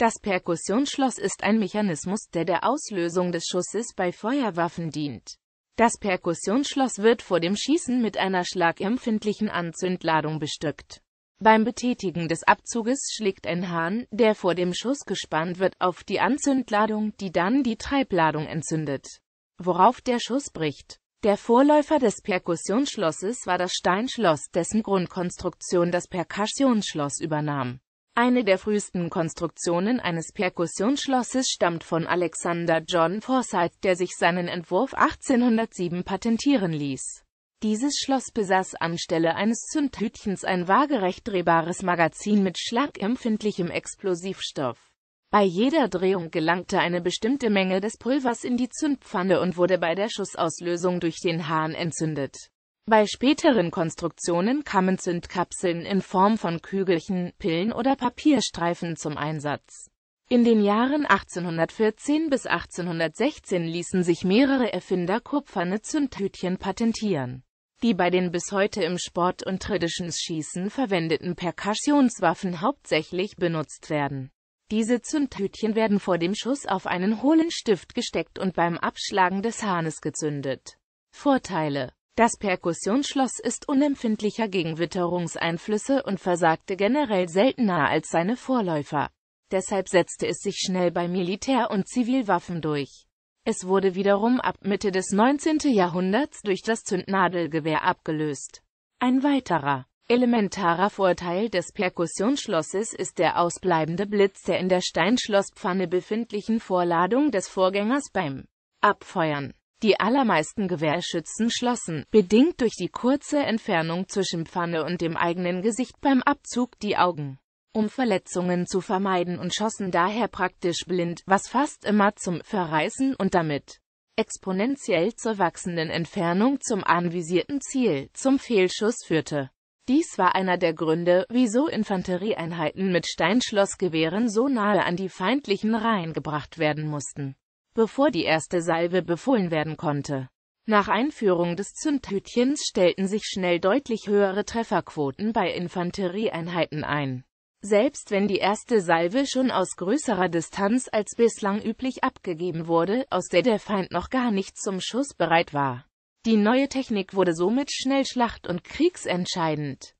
Das Perkussionsschloss ist ein Mechanismus, der der Auslösung des Schusses bei Feuerwaffen dient. Das Perkussionsschloss wird vor dem Schießen mit einer schlagempfindlichen Anzündladung bestückt. Beim Betätigen des Abzuges schlägt ein Hahn, der vor dem Schuss gespannt wird, auf die Anzündladung, die dann die Treibladung entzündet, worauf der Schuss bricht. Der Vorläufer des Perkussionsschlosses war das Steinschloss, dessen Grundkonstruktion das Perkussionsschloss übernahm. Eine der frühesten Konstruktionen eines Perkussionsschlosses stammt von Alexander John Forsyth, der sich seinen Entwurf 1807 patentieren ließ. Dieses Schloss besaß anstelle eines Zündhütchens ein waagerecht drehbares Magazin mit schlagempfindlichem Explosivstoff. Bei jeder Drehung gelangte eine bestimmte Menge des Pulvers in die Zündpfanne und wurde bei der Schussauslösung durch den Hahn entzündet bei späteren Konstruktionen kamen Zündkapseln in Form von Kügelchen, Pillen oder Papierstreifen zum Einsatz. In den Jahren 1814 bis 1816 ließen sich mehrere Erfinder kupferne Zündhütchen patentieren. Die bei den bis heute im Sport- und Traditionsschießen verwendeten Perkussionswaffen hauptsächlich benutzt werden. Diese Zündhütchen werden vor dem Schuss auf einen hohlen Stift gesteckt und beim Abschlagen des Hahnes gezündet. Vorteile das Perkussionsschloss ist unempfindlicher gegen Witterungseinflüsse und versagte generell seltener als seine Vorläufer. Deshalb setzte es sich schnell bei Militär- und Zivilwaffen durch. Es wurde wiederum ab Mitte des 19. Jahrhunderts durch das Zündnadelgewehr abgelöst. Ein weiterer Elementarer Vorteil des Perkussionsschlosses ist der ausbleibende Blitz der in der Steinschlosspfanne befindlichen Vorladung des Vorgängers beim Abfeuern. Die allermeisten Gewehrschützen schlossen, bedingt durch die kurze Entfernung zwischen Pfanne und dem eigenen Gesicht beim Abzug, die Augen, um Verletzungen zu vermeiden und schossen daher praktisch blind, was fast immer zum Verreißen und damit exponentiell zur wachsenden Entfernung zum anvisierten Ziel, zum Fehlschuss führte. Dies war einer der Gründe, wieso Infanterieeinheiten mit Steinschlossgewehren so nahe an die feindlichen Reihen gebracht werden mussten bevor die erste Salve befohlen werden konnte. Nach Einführung des Zündhütchens stellten sich schnell deutlich höhere Trefferquoten bei Infanterieeinheiten ein. Selbst wenn die erste Salve schon aus größerer Distanz als bislang üblich abgegeben wurde, aus der der Feind noch gar nicht zum Schuss bereit war. Die neue Technik wurde somit schnell schlacht- und kriegsentscheidend.